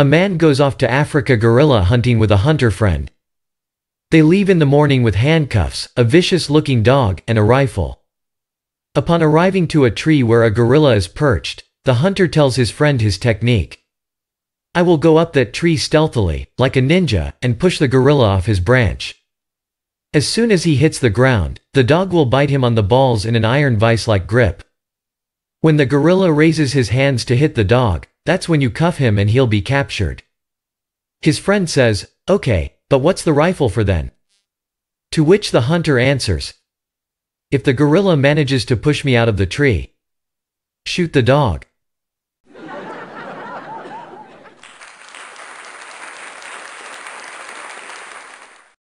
A man goes off to Africa gorilla hunting with a hunter friend. They leave in the morning with handcuffs, a vicious-looking dog, and a rifle. Upon arriving to a tree where a gorilla is perched, the hunter tells his friend his technique. I will go up that tree stealthily, like a ninja, and push the gorilla off his branch. As soon as he hits the ground, the dog will bite him on the balls in an iron vice-like grip, when the gorilla raises his hands to hit the dog, that's when you cuff him and he'll be captured. His friend says, okay, but what's the rifle for then? To which the hunter answers, if the gorilla manages to push me out of the tree, shoot the dog.